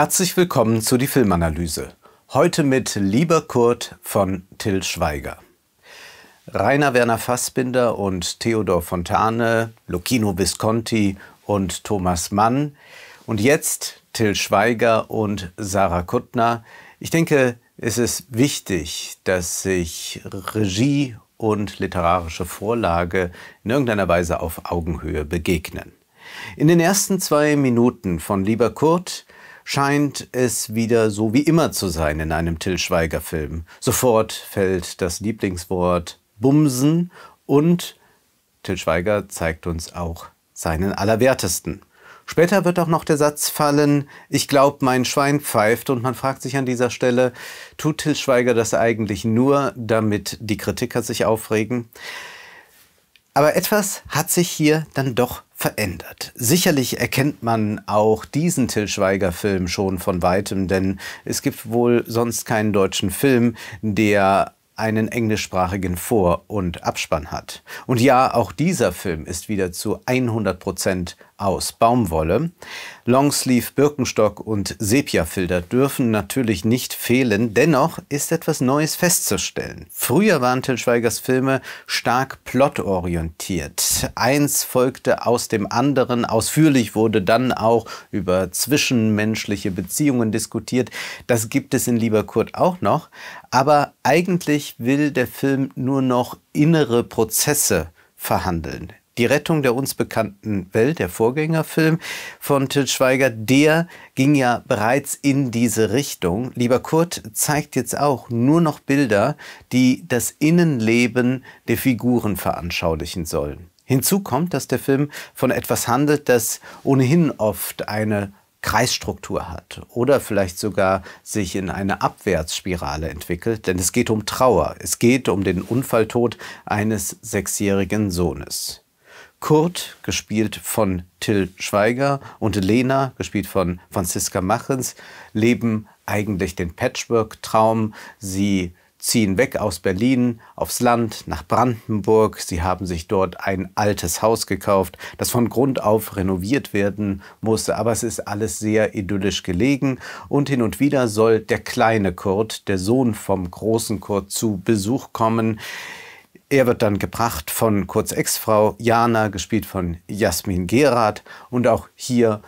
Herzlich willkommen zu die Filmanalyse. Heute mit Lieber Kurt von Till Schweiger. Rainer Werner Fassbinder und Theodor Fontane, Lucchino Visconti und Thomas Mann. Und jetzt Till Schweiger und Sarah Kuttner. Ich denke, es ist wichtig, dass sich Regie und literarische Vorlage in irgendeiner Weise auf Augenhöhe begegnen. In den ersten zwei Minuten von Lieber Kurt scheint es wieder so wie immer zu sein in einem Till Schweiger Film. Sofort fällt das Lieblingswort Bumsen und Till Schweiger zeigt uns auch seinen Allerwertesten. Später wird auch noch der Satz fallen, ich glaube, mein Schwein pfeift und man fragt sich an dieser Stelle, tut Till Schweiger das eigentlich nur, damit die Kritiker sich aufregen? Aber etwas hat sich hier dann doch verändert. Sicherlich erkennt man auch diesen Till Schweiger-Film schon von weitem, denn es gibt wohl sonst keinen deutschen Film, der einen englischsprachigen Vor- und Abspann hat. Und ja, auch dieser Film ist wieder zu 100 Prozent aus Baumwolle. Longsleeve, Birkenstock und Sepiafilter dürfen natürlich nicht fehlen. Dennoch ist etwas Neues festzustellen. Früher waren Til Schweigers Filme stark plotorientiert. Eins folgte aus dem anderen. Ausführlich wurde dann auch über zwischenmenschliche Beziehungen diskutiert. Das gibt es in Lieber Kurt auch noch. Aber eigentlich will der Film nur noch innere Prozesse verhandeln. Die Rettung der uns bekannten Welt, der Vorgängerfilm von Til Schweiger, der ging ja bereits in diese Richtung. Lieber Kurt zeigt jetzt auch nur noch Bilder, die das Innenleben der Figuren veranschaulichen sollen. Hinzu kommt, dass der Film von etwas handelt, das ohnehin oft eine Kreisstruktur hat oder vielleicht sogar sich in eine Abwärtsspirale entwickelt, denn es geht um Trauer, es geht um den Unfalltod eines sechsjährigen Sohnes. Kurt, gespielt von Till Schweiger, und Lena, gespielt von Franziska Machens, leben eigentlich den Patchwork-Traum. Sie ziehen weg aus Berlin aufs Land nach Brandenburg. Sie haben sich dort ein altes Haus gekauft, das von Grund auf renoviert werden musste. Aber es ist alles sehr idyllisch gelegen und hin und wieder soll der kleine Kurt, der Sohn vom großen Kurt, zu Besuch kommen. Er wird dann gebracht von Kurz Ex-Frau Jana, gespielt von Jasmin Gerard. Und auch hier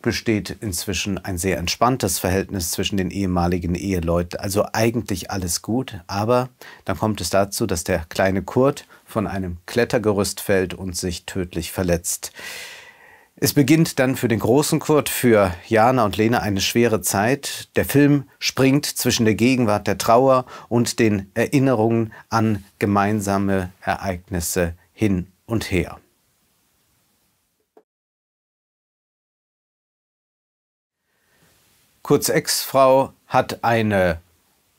besteht inzwischen ein sehr entspanntes Verhältnis zwischen den ehemaligen Eheleuten. Also eigentlich alles gut. Aber dann kommt es dazu, dass der kleine Kurt von einem Klettergerüst fällt und sich tödlich verletzt. Es beginnt dann für den großen Kurt, für Jana und Lena eine schwere Zeit. Der Film springt zwischen der Gegenwart der Trauer und den Erinnerungen an gemeinsame Ereignisse hin und her. Kurz Ex-Frau hat eine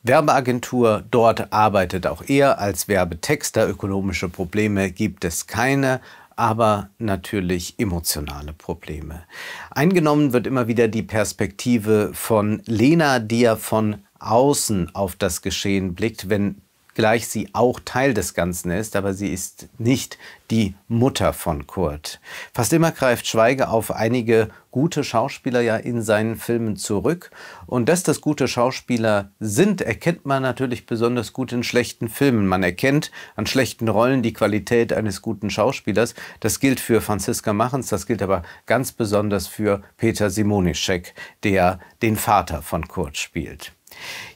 Werbeagentur, dort arbeitet auch er als Werbetexter, ökonomische Probleme gibt es keine, aber natürlich emotionale Probleme. Eingenommen wird immer wieder die Perspektive von Lena, die ja von außen auf das Geschehen blickt, wenn gleich sie auch Teil des Ganzen ist, aber sie ist nicht die Mutter von Kurt. Fast immer greift Schweige auf einige gute Schauspieler ja in seinen Filmen zurück. Und dass das gute Schauspieler sind, erkennt man natürlich besonders gut in schlechten Filmen. Man erkennt an schlechten Rollen die Qualität eines guten Schauspielers. Das gilt für Franziska Machens, das gilt aber ganz besonders für Peter Simonischek, der den Vater von Kurt spielt.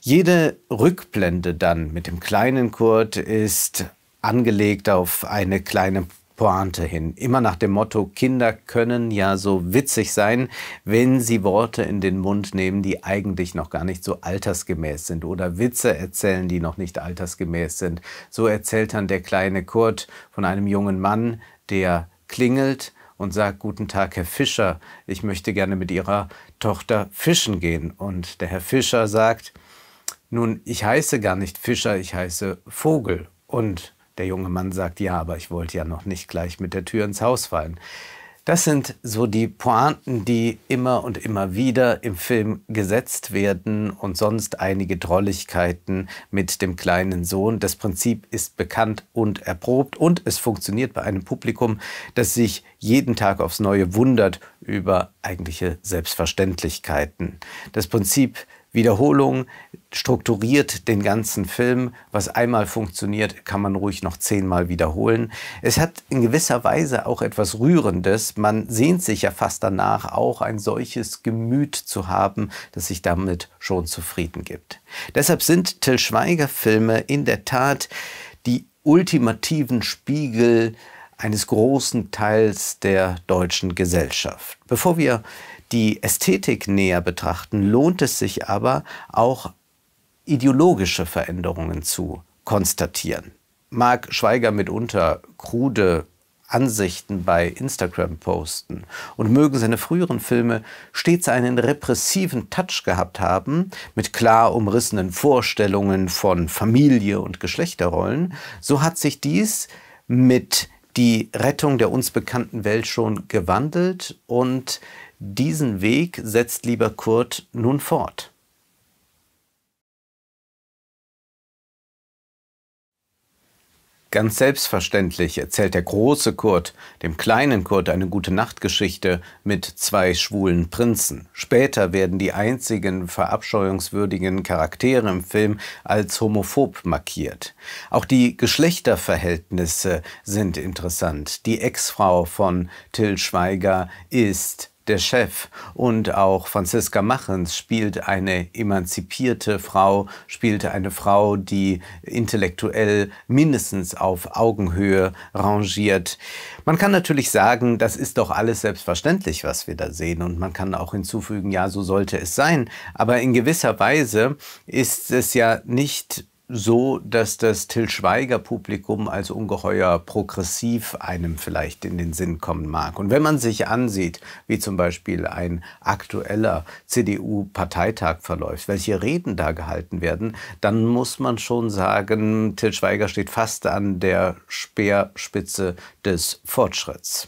Jede Rückblende dann mit dem kleinen Kurt ist angelegt auf eine kleine Pointe hin. Immer nach dem Motto, Kinder können ja so witzig sein, wenn sie Worte in den Mund nehmen, die eigentlich noch gar nicht so altersgemäß sind oder Witze erzählen, die noch nicht altersgemäß sind. So erzählt dann der kleine Kurt von einem jungen Mann, der klingelt und sagt, guten Tag, Herr Fischer, ich möchte gerne mit Ihrer Tochter fischen gehen. Und der Herr Fischer sagt, nun, ich heiße gar nicht Fischer, ich heiße Vogel. Und der junge Mann sagt, ja, aber ich wollte ja noch nicht gleich mit der Tür ins Haus fallen. Das sind so die Pointen, die immer und immer wieder im Film gesetzt werden und sonst einige Drolligkeiten mit dem kleinen Sohn. Das Prinzip ist bekannt und erprobt und es funktioniert bei einem Publikum, das sich jeden Tag aufs Neue wundert über eigentliche Selbstverständlichkeiten. Das Prinzip Wiederholung strukturiert den ganzen Film. Was einmal funktioniert, kann man ruhig noch zehnmal wiederholen. Es hat in gewisser Weise auch etwas Rührendes. Man sehnt sich ja fast danach, auch ein solches Gemüt zu haben, das sich damit schon zufrieden gibt. Deshalb sind Till Schweiger Filme in der Tat die ultimativen Spiegel eines großen Teils der deutschen Gesellschaft. Bevor wir die Ästhetik näher betrachten, lohnt es sich aber auch ideologische Veränderungen zu konstatieren. Mag Schweiger mitunter krude Ansichten bei Instagram posten und mögen seine früheren Filme stets einen repressiven Touch gehabt haben, mit klar umrissenen Vorstellungen von Familie und Geschlechterrollen, so hat sich dies mit die Rettung der uns bekannten Welt schon gewandelt und diesen Weg setzt lieber Kurt nun fort. Ganz selbstverständlich erzählt der große Kurt dem kleinen Kurt eine gute Nachtgeschichte mit zwei schwulen Prinzen. Später werden die einzigen verabscheuungswürdigen Charaktere im Film als homophob markiert. Auch die Geschlechterverhältnisse sind interessant. Die Ex-Frau von Till Schweiger ist der Chef. Und auch Franziska Machens spielt eine emanzipierte Frau, spielt eine Frau, die intellektuell mindestens auf Augenhöhe rangiert. Man kann natürlich sagen, das ist doch alles selbstverständlich, was wir da sehen. Und man kann auch hinzufügen, ja, so sollte es sein. Aber in gewisser Weise ist es ja nicht so, dass das Till Schweiger-Publikum als ungeheuer progressiv einem vielleicht in den Sinn kommen mag. Und wenn man sich ansieht, wie zum Beispiel ein aktueller CDU-Parteitag verläuft, welche Reden da gehalten werden, dann muss man schon sagen, Till Schweiger steht fast an der Speerspitze des Fortschritts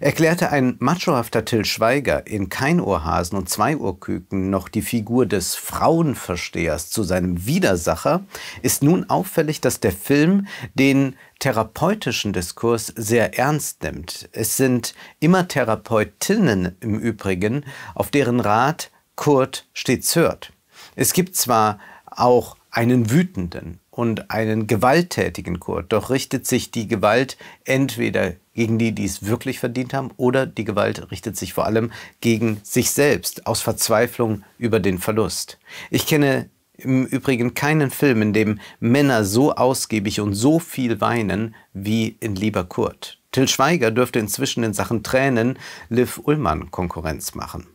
erklärte ein machohafter Till Schweiger in Kein Keinohrhasen und Zwei Zweiohrküken noch die Figur des Frauenverstehers zu seinem Widersacher, ist nun auffällig, dass der Film den therapeutischen Diskurs sehr ernst nimmt. Es sind immer Therapeutinnen im Übrigen, auf deren Rat Kurt stets hört. Es gibt zwar auch einen wütenden, und einen gewalttätigen Kurt. Doch richtet sich die Gewalt entweder gegen die, die es wirklich verdient haben, oder die Gewalt richtet sich vor allem gegen sich selbst aus Verzweiflung über den Verlust. Ich kenne im Übrigen keinen Film, in dem Männer so ausgiebig und so viel weinen wie in Lieber Kurt. Till Schweiger dürfte inzwischen in Sachen Tränen Liv Ullmann Konkurrenz machen.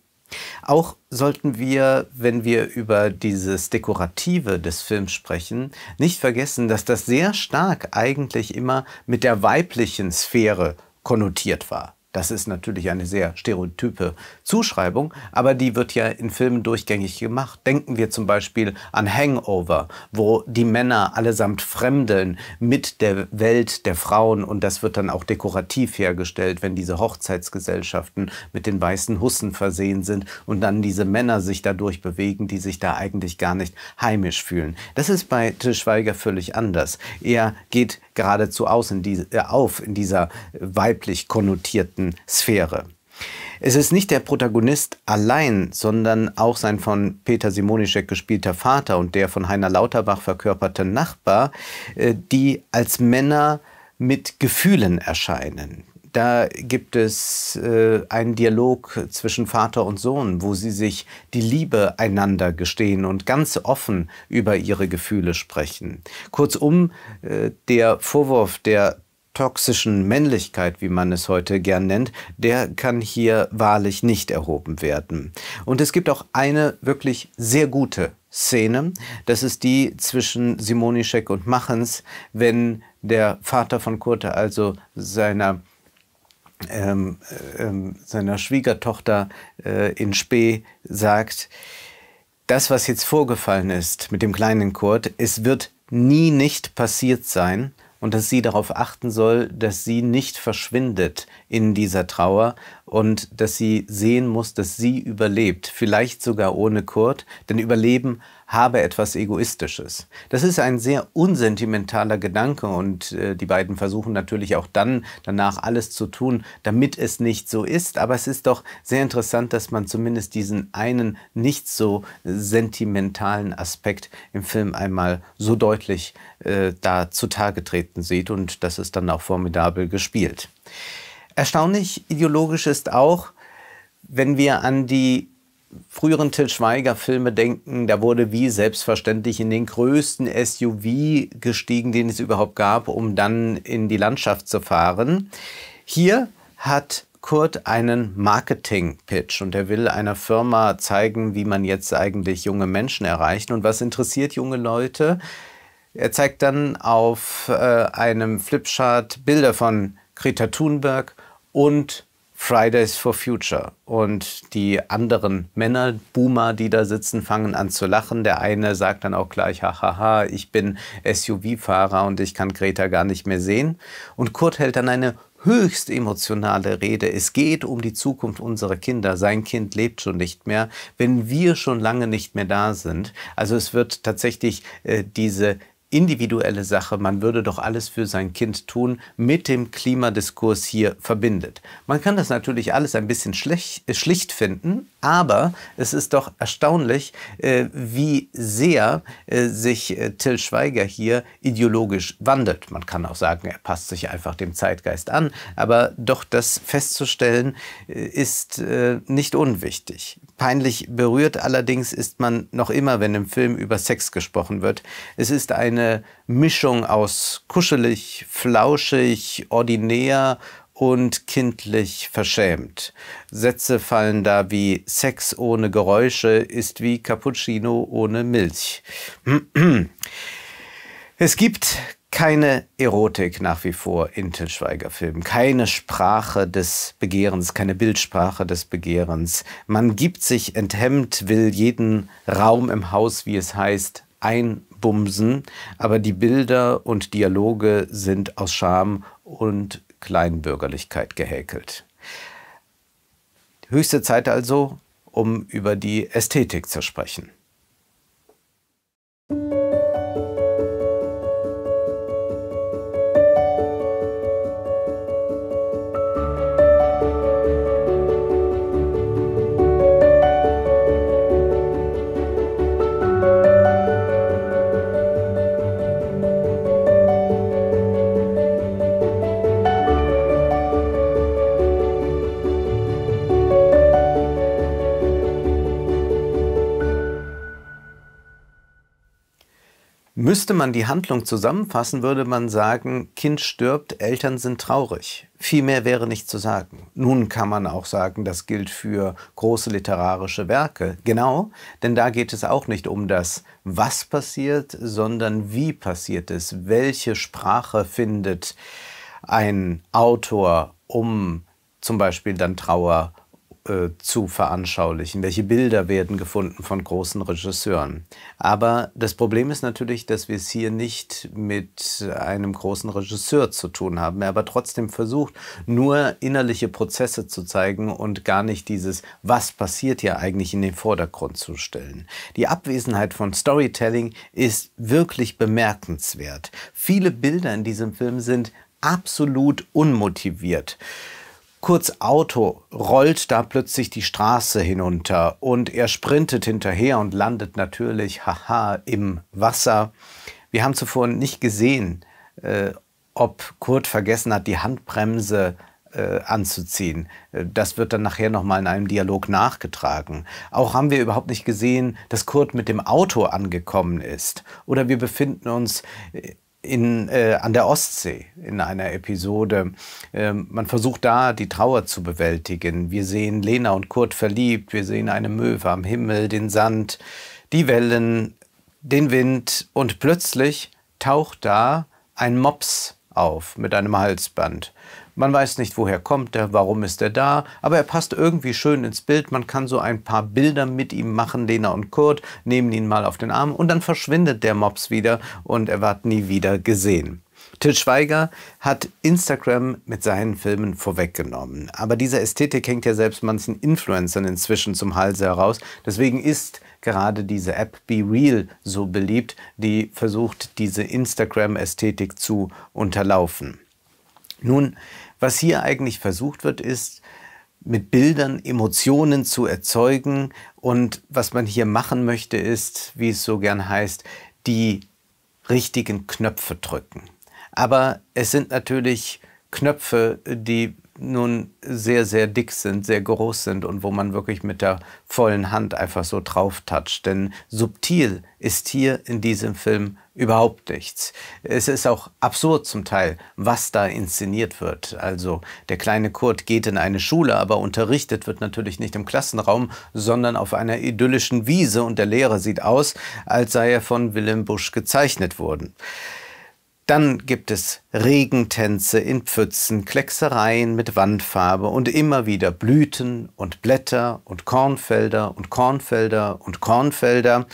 Auch sollten wir, wenn wir über dieses Dekorative des Films sprechen, nicht vergessen, dass das sehr stark eigentlich immer mit der weiblichen Sphäre konnotiert war. Das ist natürlich eine sehr stereotype Zuschreibung, aber die wird ja in Filmen durchgängig gemacht. Denken wir zum Beispiel an Hangover, wo die Männer allesamt fremdeln mit der Welt der Frauen und das wird dann auch dekorativ hergestellt, wenn diese Hochzeitsgesellschaften mit den weißen Hussen versehen sind und dann diese Männer sich dadurch bewegen, die sich da eigentlich gar nicht heimisch fühlen. Das ist bei Tischweiger völlig anders. Er geht geradezu aus in diese, äh, auf in dieser äh, weiblich konnotierten privaten Sphäre. Es ist nicht der Protagonist allein, sondern auch sein von Peter Simonischek gespielter Vater und der von Heiner Lauterbach verkörperte Nachbar, äh, die als Männer mit Gefühlen erscheinen. Da gibt es äh, einen Dialog zwischen Vater und Sohn, wo sie sich die Liebe einander gestehen und ganz offen über ihre Gefühle sprechen. Kurzum, äh, der Vorwurf der toxischen Männlichkeit, wie man es heute gern nennt, der kann hier wahrlich nicht erhoben werden. Und es gibt auch eine wirklich sehr gute Szene. Das ist die zwischen Simonischek und Machens, wenn der Vater von Kurte, also seiner ähm, ähm, seiner Schwiegertochter äh, in Spee sagt, das, was jetzt vorgefallen ist mit dem kleinen Kurt, es wird nie nicht passiert sein und dass sie darauf achten soll, dass sie nicht verschwindet in dieser Trauer und dass sie sehen muss, dass sie überlebt, vielleicht sogar ohne Kurt, denn Überleben habe etwas Egoistisches. Das ist ein sehr unsentimentaler Gedanke und äh, die beiden versuchen natürlich auch dann danach alles zu tun, damit es nicht so ist. Aber es ist doch sehr interessant, dass man zumindest diesen einen nicht so sentimentalen Aspekt im Film einmal so deutlich äh, da zutage treten sieht und das ist dann auch formidabel gespielt. Erstaunlich ideologisch ist auch, wenn wir an die früheren Til Schweiger-Filme denken, da wurde wie selbstverständlich in den größten SUV gestiegen, den es überhaupt gab, um dann in die Landschaft zu fahren. Hier hat Kurt einen Marketing-Pitch und er will einer Firma zeigen, wie man jetzt eigentlich junge Menschen erreicht und was interessiert junge Leute. Er zeigt dann auf äh, einem Flipchart Bilder von Greta Thunberg und Fridays for Future. Und die anderen Männer, Boomer, die da sitzen, fangen an zu lachen. Der eine sagt dann auch gleich, hahaha, ich bin SUV-Fahrer und ich kann Greta gar nicht mehr sehen. Und Kurt hält dann eine höchst emotionale Rede. Es geht um die Zukunft unserer Kinder. Sein Kind lebt schon nicht mehr, wenn wir schon lange nicht mehr da sind. Also es wird tatsächlich äh, diese individuelle Sache, man würde doch alles für sein Kind tun, mit dem Klimadiskurs hier verbindet. Man kann das natürlich alles ein bisschen äh, schlicht, finden, aber es ist doch erstaunlich, äh, wie sehr äh, sich äh, Till Schweiger hier ideologisch wandelt. Man kann auch sagen, er passt sich einfach dem Zeitgeist an. Aber doch das festzustellen ist nicht unwichtig. Peinlich berührt allerdings ist man noch immer, wenn im Film über Sex gesprochen wird. Es ist eine Mischung aus kuschelig, flauschig, ordinär und kindlich verschämt. Sätze fallen da wie Sex ohne Geräusche ist wie Cappuccino ohne Milch. Es gibt keine Erotik nach wie vor in Til Filmen, keine Sprache des Begehrens, keine Bildsprache des Begehrens. Man gibt sich enthemmt, will jeden Raum im Haus, wie es heißt, einbumsen, aber die Bilder und Dialoge sind aus Scham und Kleinbürgerlichkeit gehäkelt. Höchste Zeit also, um über die Ästhetik zu sprechen. Müsste man die Handlung zusammenfassen, würde man sagen, Kind stirbt, Eltern sind traurig. Viel mehr wäre nicht zu sagen. Nun kann man auch sagen, das gilt für große literarische Werke. Genau, denn da geht es auch nicht um das, was passiert, sondern wie passiert es. Welche Sprache findet ein Autor, um zum Beispiel dann Trauer äh, zu veranschaulichen, welche Bilder werden gefunden von großen Regisseuren. Aber das Problem ist natürlich, dass wir es hier nicht mit einem großen Regisseur zu tun haben, er aber trotzdem versucht, nur innerliche Prozesse zu zeigen und gar nicht dieses, was passiert hier eigentlich in den Vordergrund zu stellen. Die Abwesenheit von Storytelling ist wirklich bemerkenswert. Viele Bilder in diesem Film sind absolut unmotiviert kurz Auto, rollt da plötzlich die Straße hinunter und er sprintet hinterher und landet natürlich, haha, im Wasser. Wir haben zuvor nicht gesehen, äh, ob Kurt vergessen hat, die Handbremse äh, anzuziehen. Äh, das wird dann nachher nochmal in einem Dialog nachgetragen. Auch haben wir überhaupt nicht gesehen, dass Kurt mit dem Auto angekommen ist. Oder wir befinden uns äh, in, äh, an der Ostsee in einer Episode. Ähm, man versucht da die Trauer zu bewältigen. Wir sehen Lena und Kurt verliebt, wir sehen eine Möwe am Himmel, den Sand, die Wellen, den Wind und plötzlich taucht da ein Mops auf mit einem Halsband. Man weiß nicht, woher kommt er, warum ist er da, aber er passt irgendwie schön ins Bild. Man kann so ein paar Bilder mit ihm machen. Lena und Kurt nehmen ihn mal auf den Arm und dann verschwindet der Mops wieder und er wird nie wieder gesehen. Till Schweiger hat Instagram mit seinen Filmen vorweggenommen. Aber diese Ästhetik hängt ja selbst manchen Influencern inzwischen zum Halse heraus. Deswegen ist gerade diese App Be Real so beliebt, die versucht, diese Instagram-Ästhetik zu unterlaufen. Nun, was hier eigentlich versucht wird, ist, mit Bildern Emotionen zu erzeugen. Und was man hier machen möchte, ist, wie es so gern heißt, die richtigen Knöpfe drücken. Aber es sind natürlich Knöpfe, die nun sehr, sehr dick sind, sehr groß sind und wo man wirklich mit der vollen Hand einfach so drauf toucht. Denn subtil ist hier in diesem Film überhaupt nichts. Es ist auch absurd zum Teil, was da inszeniert wird. Also der kleine Kurt geht in eine Schule, aber unterrichtet wird natürlich nicht im Klassenraum, sondern auf einer idyllischen Wiese und der Lehrer sieht aus, als sei er von Willem Busch gezeichnet worden. Dann gibt es Regentänze in Pfützen, Klecksereien mit Wandfarbe und immer wieder Blüten und Blätter und Kornfelder und Kornfelder und Kornfelder.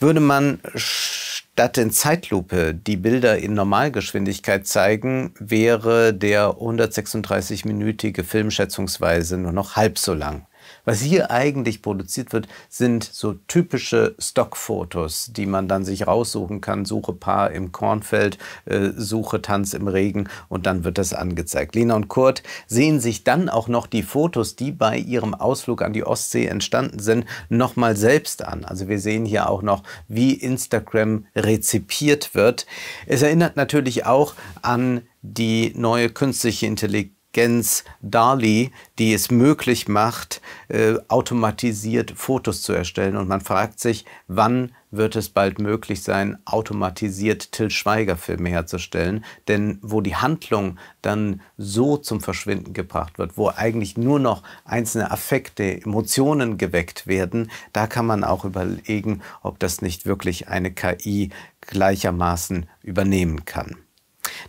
Würde man statt in Zeitlupe die Bilder in Normalgeschwindigkeit zeigen, wäre der 136-minütige Film schätzungsweise nur noch halb so lang. Was hier eigentlich produziert wird, sind so typische Stockfotos, die man dann sich raussuchen kann. Suche Paar im Kornfeld, äh, Suche Tanz im Regen und dann wird das angezeigt. Lena und Kurt sehen sich dann auch noch die Fotos, die bei ihrem Ausflug an die Ostsee entstanden sind, nochmal selbst an. Also wir sehen hier auch noch, wie Instagram rezipiert wird. Es erinnert natürlich auch an die neue künstliche Intelligenz Gens Dali, die es möglich macht, äh, automatisiert Fotos zu erstellen. Und man fragt sich, wann wird es bald möglich sein, automatisiert Till Schweiger-Filme herzustellen. Denn wo die Handlung dann so zum Verschwinden gebracht wird, wo eigentlich nur noch einzelne Affekte, Emotionen geweckt werden, da kann man auch überlegen, ob das nicht wirklich eine KI gleichermaßen übernehmen kann.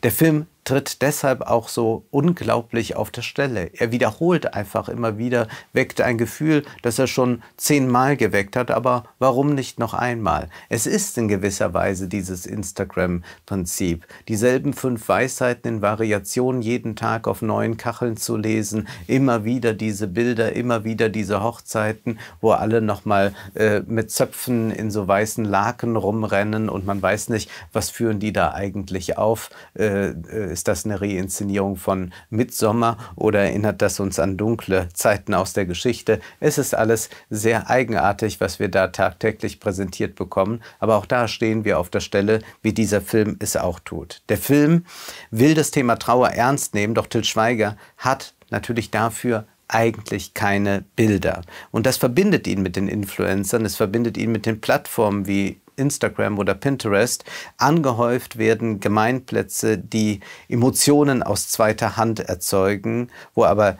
Der Film tritt deshalb auch so unglaublich auf der Stelle. Er wiederholt einfach immer wieder, weckt ein Gefühl, das er schon zehnmal geweckt hat, aber warum nicht noch einmal? Es ist in gewisser Weise dieses Instagram-Prinzip. Dieselben fünf Weisheiten in Variationen jeden Tag auf neuen Kacheln zu lesen, immer wieder diese Bilder, immer wieder diese Hochzeiten, wo alle nochmal äh, mit Zöpfen in so weißen Laken rumrennen und man weiß nicht, was führen die da eigentlich auf. äh, äh ist das eine Reinszenierung von Mitsommer oder erinnert das uns an dunkle Zeiten aus der Geschichte? Es ist alles sehr eigenartig, was wir da tagtäglich präsentiert bekommen. Aber auch da stehen wir auf der Stelle, wie dieser Film es auch tut. Der Film will das Thema Trauer ernst nehmen, doch Til Schweiger hat natürlich dafür eigentlich keine Bilder. Und das verbindet ihn mit den Influencern, es verbindet ihn mit den Plattformen wie Instagram oder Pinterest angehäuft werden Gemeinplätze, die Emotionen aus zweiter Hand erzeugen, wo aber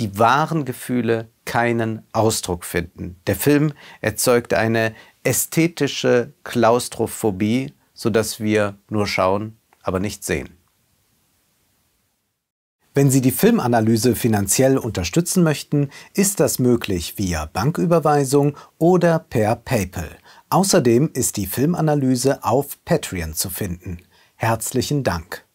die wahren Gefühle keinen Ausdruck finden. Der Film erzeugt eine ästhetische Klaustrophobie, sodass wir nur schauen, aber nicht sehen. Wenn Sie die Filmanalyse finanziell unterstützen möchten, ist das möglich via Banküberweisung oder per PayPal. Außerdem ist die Filmanalyse auf Patreon zu finden. Herzlichen Dank.